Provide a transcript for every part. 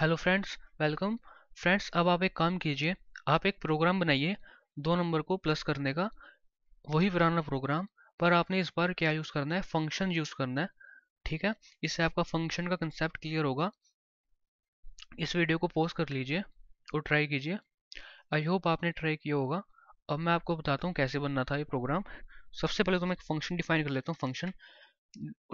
hello friends welcome friends अब आप एक काम कीजिए आप एक प्रोग्राम बनाइए दो नंबर को प्लस करने का वही पुराना प्रोग्राम पर आपने इस बार क्या यूज़ करना है फंक्शन यूज़ करना है ठीक है इससे आपका फंक्शन का कंसेप्ट क्लियर होगा इस वीडियो को पोस्ट कर लीजिए और ट्राई कीजिए आई होप आपने ट्राई किया होगा अब मैं आपको बताता हूँ कैसे बनना था ये प्रोग्राम सबसे पहले तो मैं एक फंक्शन डिफाइन कर लेता हूँ फंक्शन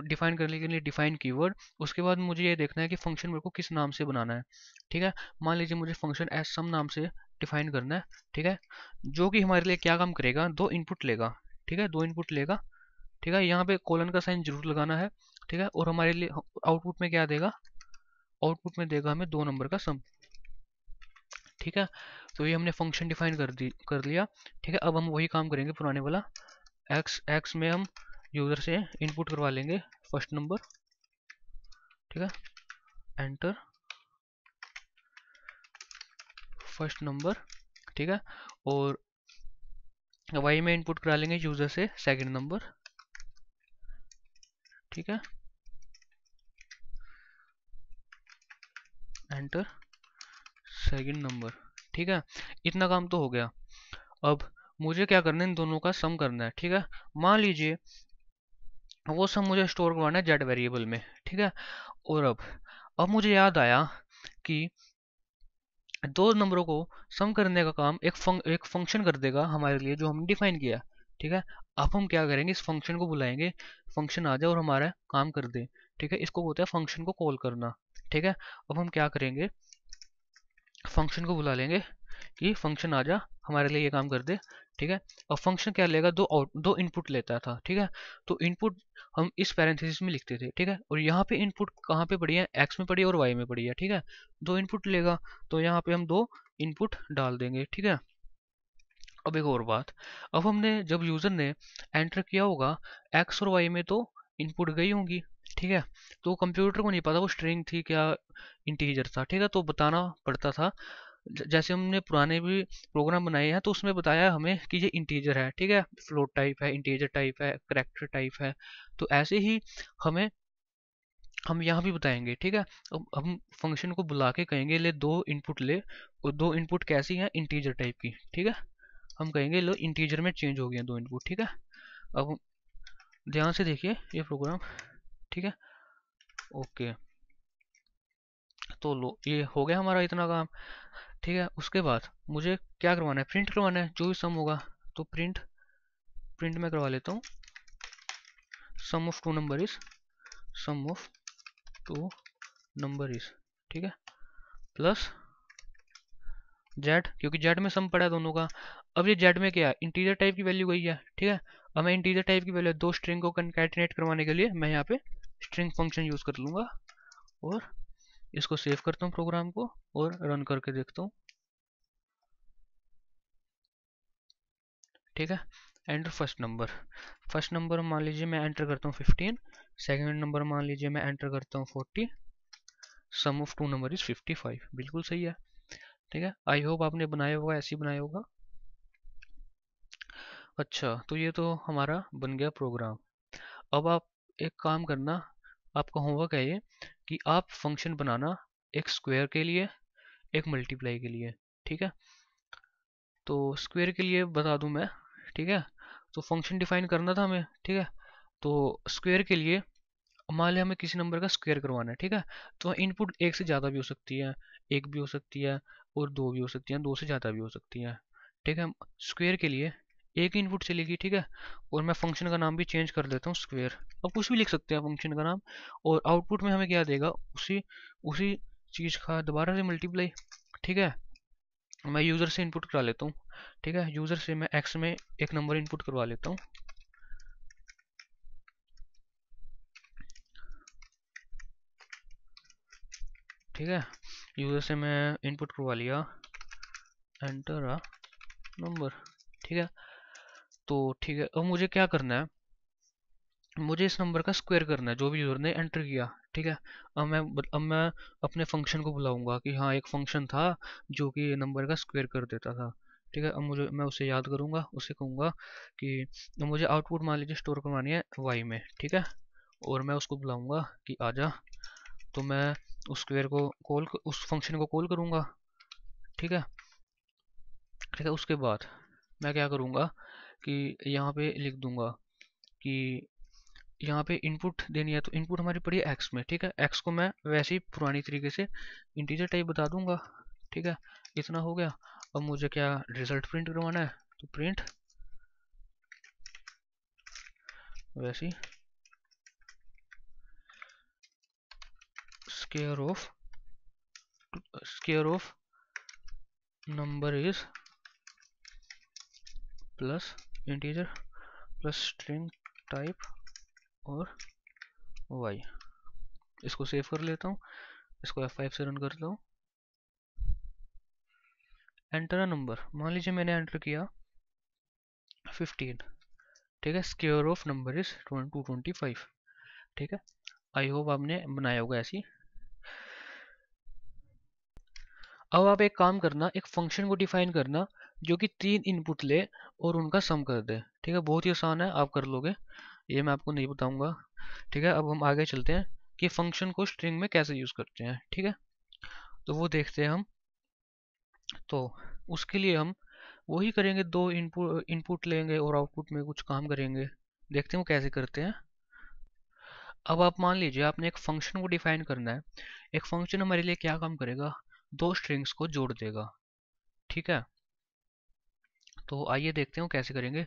डिफाइन करने के लिए डिफाइन कीवर्ड उसके बाद मुझे ये देखना है कि फंक्शन मेरे को किस नाम से बनाना है ठीक है मान लीजिए मुझे फंक्शन एस सम नाम से डिफाइन करना है ठीक है जो कि हमारे लिए क्या काम करेगा दो इनपुट लेगा ठीक है दो इनपुट लेगा ठीक है यहाँ पे कोलन का साइन जरूर लगाना है ठीक है और हमारे लिए आउटपुट में क्या देगा आउटपुट में देगा हमें दो नंबर का सम ठीक है तो ये हमने फंक्शन डिफाइन कर दी कर लिया ठीक है अब हम वही काम करेंगे पुराने वाला एक्स एक्स में हम यूज़र से इनपुट करवा लेंगे फर्स्ट नंबर ठीक है एंटर फर्स्ट नंबर ठीक है और वाई में इनपुट करा लेंगे यूज़र से सेकंड नंबर ठीक है एंटर सेकंड नंबर ठीक है इतना काम तो हो गया अब मुझे क्या करना है इन दोनों का सम करना है ठीक है मान लीजिए वो सब मुझे स्टोर करवाना है जेड वेरिएबल में ठीक है और अब अब मुझे याद आया कि दो नंबरों को सम करने का काम एक फंक, एक फंक्शन कर देगा हमारे लिए जो हमने डिफाइन किया ठीक है अब हम क्या करेंगे इस फंक्शन को बुलाएंगे फंक्शन आ जाए और हमारा काम कर दे ठीक है इसको बोलते हैं फंक्शन को कॉल करना ठीक है अब हम क्या करेंगे फंक्शन को बुला लेंगे कि फंक्शन आ जा हमारे लिए ये काम कर दे ठीक है और फंक्शन क्या लेगा दो आउट दो इनपुट लेता था ठीक है तो इनपुट हम इस पैरेंथेसिस में लिखते थे ठीक है और यहाँ पे इनपुट कहाँ पे पड़ी है एक्स में पड़ी है और वाई में पड़ी है ठीक है दो इनपुट लेगा तो यहाँ पे हम दो इनपुट डाल देंगे ठीक है अब एक और बात अब हमने जब यूज़र ने एंटर किया होगा एक्स और वाई में तो इनपुट गई होंगी ठीक है तो कंप्यूटर को नहीं पता वो स्ट्रिंग थी क्या इंटीजर था ठीक है तो बताना पड़ता था जैसे हमने पुराने भी प्रोग्राम बनाए हैं तो उसमें बताया हमें कि ये इंटीजर है ठीक है फ्लोट टाइप है इंटीजर टाइप है करेक्टर टाइप है तो ऐसे ही हमें हम यहाँ भी बताएंगे ठीक है अब हम फंक्शन को बुला के कहेंगे ले दो इनपुट ले और दो इनपुट कैसी हैं इंटीजर टाइप की ठीक है हम कहेंगे लो इंटीजर में चेंज हो गया दो इनपुट ठीक है अब ध्यान से देखिए ये प्रोग्राम ठीक है ओके तो लो ये हो गया हमारा इतना काम ठीक है उसके बाद मुझे क्या करवाना है प्रिंट करवाना है जो भी सम होगा तो प्रिंट प्रिंट में करवा लेता हूँ sum of two number is sum of two number is ठीक है प्लस जेड क्योंकि जेड में सम पड़ा है दोनों का अब ये जेड में क्या है इंटीजर टाइप की वैल्यू गई है ठीक है अब मैं इंटीजर टाइप की वैल्यू दो स्ट्रिंग को कंकैटिनेट करवाने के लिए मैं यहाँ पे स्ट्रिंग फंक्शन यूज़ कर लूंगा और इसको सेव करता हूँ प्रोग्राम को और रन करके देखता हूँ ठीक है enter first number first number मान लीजिए मैं एंटर करता हूँ फिफ्टीन सेकेंड नंबर मान लीजिए मैं एंटर करता हूँ forty sum of two number is fifty five बिल्कुल सही है ठीक है आई होप आपने बनाया होगा ऐसे ही बनाया होगा अच्छा तो ये तो हमारा बन गया प्रोग्राम अब आप एक काम करना आपका होमवर्क है ये कि आप फंक्शन बनाना एक स्क्वायर के लिए एक मल्टीप्लाई के लिए ठीक है तो स्क्वायर के लिए बता दूं मैं ठीक है तो फंक्शन डिफाइन करना था हमें ठीक है तो स्क्वायर के लिए मान लिया हमें किसी नंबर का स्क्वायर करवाना है ठीक है तो इनपुट एक से ज़्यादा भी हो सकती है एक भी हो सकती है और दो भी हो सकती है दो से ज़्यादा भी हो सकती हैं ठीक है स्क्वायर के लिए एक ही इनपुट चलेगी ठीक है और मैं फंक्शन का नाम भी चेंज कर देता हूँ स्क्वेयर अब कुछ भी लिख सकते हैं फंक्शन का नाम और आउटपुट में हमें क्या देगा उसी उसी चीज़ का दोबारा से मल्टीप्लाई ठीक है मैं यूज़र से इनपुट करा लेता हूँ ठीक है यूज़र से मैं एक्स में एक नंबर इनपुट करवा लेता हूँ ठीक है यूज़र से मैं इनपुट करवा लिया एंटर नंबर ठीक है तो ठीक है अब मुझे क्या करना है मुझे इस नंबर का स्क्वायर करना है जो भी यूज़र ने एंटर किया ठीक है अब मैं अब मैं अपने फंक्शन को बुलाऊंगा कि हाँ एक फंक्शन था जो कि नंबर का स्क्वायर कर देता था ठीक है अब मुझे मैं उसे याद करूंगा उसे कहूंगा कि मुझे आउटपुट मान लीजिए स्टोर करवानी है वाई में ठीक है और मैं उसको बुलाऊंगा कि आजा तो मैं उस स्क्वेयर को कॉल उस फंक्शन को कॉल करूंगा ठीक है ठीक है उसके बाद मैं क्या करूंगा कि यहाँ पे लिख दूंगा कि यहाँ पे इनपुट देनी है तो इनपुट हमारी पड़ी है एक्स में ठीक है एक्स को मैं वैसे ही पुरानी तरीके से इंटीजर टाइप बता दूंगा ठीक है इतना हो गया अब मुझे क्या रिजल्ट प्रिंट करवाना है तो प्रिंट वैसे square of square of number is plus integer plus string type और वाई इसको सेव कर लेता हूँ इसको F5 से रन करता हूँ एंटर अ नंबर मान लीजिए मैंने एंटर किया 15 ठीक है square of number is two twenty five ठीक है आई होप आपने बनाया होगा ऐसी अब आप एक काम करना एक फंक्शन को डिफाइन करना जो कि तीन इनपुट ले और उनका सम कर दे ठीक है बहुत ही आसान है आप कर लोगे ये मैं आपको नहीं बताऊंगा ठीक है अब हम आगे चलते हैं कि फंक्शन को स्ट्रिंग में कैसे यूज़ करते हैं ठीक है तो वो देखते हैं हम तो उसके लिए हम वही करेंगे दो इनपुट इनपुट लेंगे और आउटपुट में कुछ काम करेंगे देखते हैं वो कैसे करते हैं अब आप मान लीजिए आपने एक फंक्शन को डिफाइन करना है एक फंक्शन हमारे लिए क्या काम करेगा दो स्ट्रिंग्स को जोड़ देगा ठीक है तो आइए देखते हैं कैसे करेंगे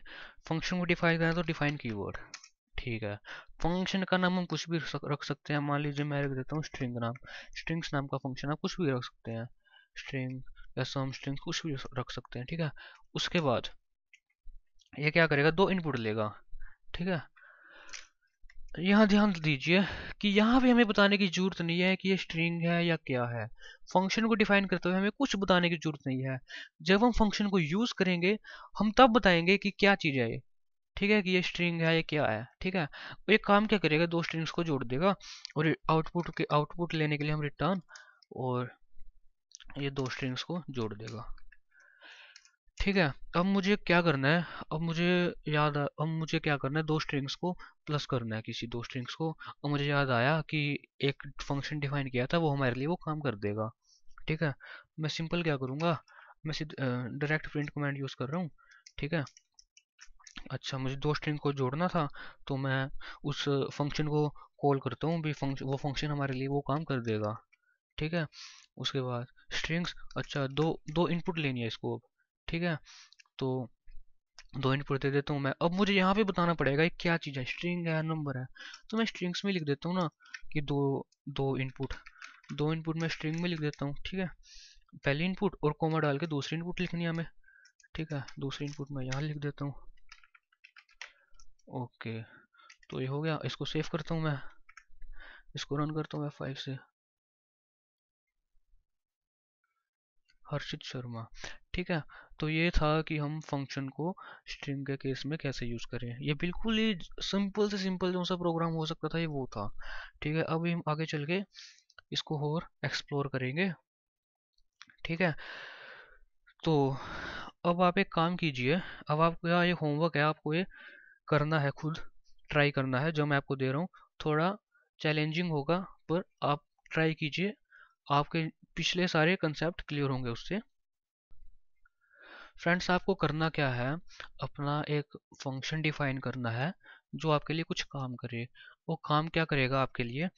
फंक्शन को डिफाइन करें तो डिफाइन की ठीक है फंक्शन का नाम हम कुछ भी रख सकते हैं मान लीजिए मैं रख देता हूँ स्ट्रिंग नाम स्ट्रिंग्स नाम का फंक्शन आप कुछ भी रख सकते हैं स्ट्रिंग या सम स्ट्रिंग कुछ भी रख सकते हैं ठीक है उसके बाद ये क्या करेगा दो इनपुट लेगा ठीक है तो यहाँ ध्यान दीजिए कि यहाँ भी हमें बताने की जरूरत नहीं है कि ये स्ट्रिंग है या क्या है फंक्शन को डिफाइन करते हुए हमें कुछ बताने की जरूरत नहीं है जब हम फंक्शन को यूज़ करेंगे हम तब बताएंगे कि क्या चीज़ है ये ठीक है कि ये स्ट्रिंग है ये क्या है ठीक है और तो ये काम क्या करेगा दो स्ट्रिंग्स को जोड़ देगा और आउटपुट के आउटपुट लेने के लिए हम रिटर्न और ये दो स्ट्रिंग्स को जोड़ देगा ठीक है अब मुझे क्या करना है अब मुझे याद अब मुझे क्या करना है दो स्ट्रिंग्स को प्लस करना है किसी दो स्ट्रिंग्स को अब मुझे याद आया कि एक फंक्शन डिफाइन किया था वो हमारे लिए वो काम कर देगा ठीक है मैं सिंपल क्या करूँगा मैं डायरेक्ट प्रिंट कमेंट यूज़ कर रहा हूँ ठीक है अच्छा मुझे दो स्ट्रिंग को जोड़ना था तो मैं उस फंक्शन को कॉल करता हूँ भी फंक्शन वो फंक्शन हमारे लिए वो काम कर देगा ठीक है उसके बाद स्ट्रिंग्स अच्छा दो दो इनपुट लेनी है इसको अब ठीक है तो दो इनपुट दे देता हूँ मैं अब मुझे यहाँ पे बताना पड़ेगा क्या चीज़ है स्ट्रिंग है नंबर है तो मैं स्ट्रिंग्स में लिख देता हूँ ना कि दो दो इनपुट दो इनपुट मैं स्ट्रिंग में लिख देता हूँ ठीक है पहले इनपुट और कोमा डाल के दूसरी इनपुट लिखनी है हमें ठीक है दूसरी इनपुट मैं यहाँ लिख देता हूँ ओके तो ये हो गया इसको सेव करता हूँ मैं इसको रन करता हूँ मैं फाइव से हर्षित शर्मा ठीक है तो ये था कि हम फंक्शन को स्ट्रिंग के केस में कैसे यूज़ करें ये बिल्कुल ही सिंपल से सिंपल जो सा प्रोग्राम हो सकता था ये वो था ठीक है अभी हम आगे चल के इसको और एक्सप्लोर करेंगे ठीक है तो अब आप एक काम कीजिए अब आपका ये होमवर्क है आपको ये करना है खुद ट्राई करना है जो मैं आपको दे रहा हूँ थोड़ा चैलेंजिंग होगा पर आप ट्राई कीजिए आपके पिछले सारे कंसेप्ट क्लियर होंगे उससे फ्रेंड्स आपको करना क्या है अपना एक फंक्शन डिफाइन करना है जो आपके लिए कुछ काम करे वो काम क्या करेगा आपके लिए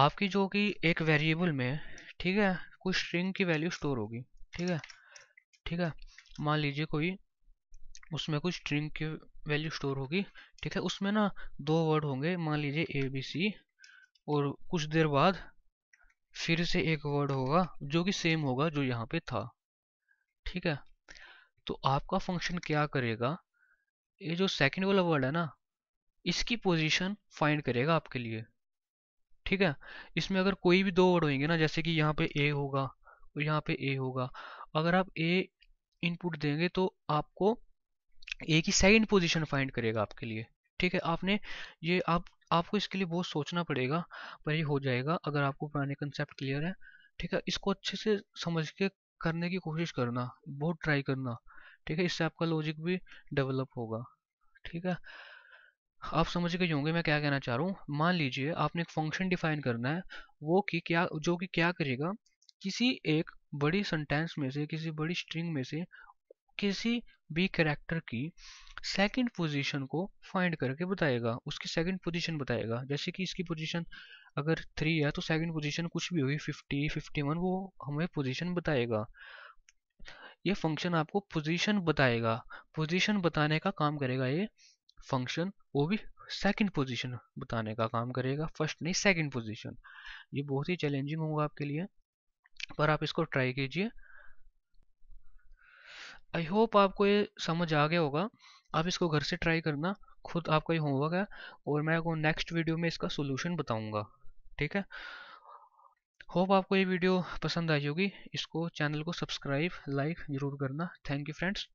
आपकी जो कि एक वेरिएबल में ठीक है कुछ स्ट्रिंग की वैल्यू स्टोर होगी ठीक है ठीक है मान लीजिए कोई उसमें कुछ स्ट्रिंग की वैल्यू स्टोर होगी ठीक है उसमें ना दो वर्ड होंगे मान लीजिए ए बी सी और कुछ देर बाद फिर से एक वर्ड होगा जो कि सेम होगा जो यहाँ पे था ठीक है तो आपका फंक्शन क्या करेगा ये जो सेकंड वाला वर्ड है ना इसकी पोजीशन फाइंड करेगा आपके लिए ठीक है इसमें अगर कोई भी दो वर्ड होंगे ना जैसे कि यहाँ पे ए होगा और यहाँ पे ए होगा अगर आप ए इनपुट देंगे तो आपको ए की सेकंड पोजीशन फाइंड करेगा आपके लिए ठीक है आपने ये आप आपको इसके लिए बहुत सोचना पड़ेगा पर ये हो जाएगा अगर आपको पुराने कंसेप्ट क्लियर है ठीक है इसको अच्छे से समझ के करने की कोशिश करना बहुत ट्राई करना ठीक है इससे आपका लॉजिक भी डेवलप होगा ठीक है आप समझ गए होंगे मैं क्या कहना चाह रहा हूँ मान लीजिए आपने एक फंक्शन डिफाइन करना है वो कि क्या जो कि क्या करेगा किसी एक बड़ी सेंटेंस में से किसी बड़ी स्ट्रिंग में से किसी भी करेक्टर की सेकंड पोजीशन को फाइंड करके बताएगा उसकी सेकंड पोजीशन बताएगा जैसे कि इसकी पोजीशन अगर थ्री है तो सेकंड पोजीशन कुछ भी होगी फिफ्टी फिफ्टी वन वो हमें पोजीशन बताएगा ये फंक्शन आपको पोजीशन बताएगा पोजीशन बताने का काम करेगा ये फंक्शन वो भी सेकंड पोजीशन बताने का काम करेगा फर्स्ट नहीं सेकंड पोजीशन ये बहुत ही चैलेंजिंग होगा आपके लिए पर आप इसको ट्राई कीजिए आई होप आपको ये समझ आ गया होगा आप इसको घर से ट्राई करना खुद आपका ये होमवर्क है और मैं आपको नेक्स्ट वीडियो में इसका सोल्यूशन बताऊंगा ठीक है होप आपको ये वीडियो पसंद आई होगी इसको चैनल को सब्सक्राइब लाइक ज़रूर करना थैंक यू फ्रेंड्स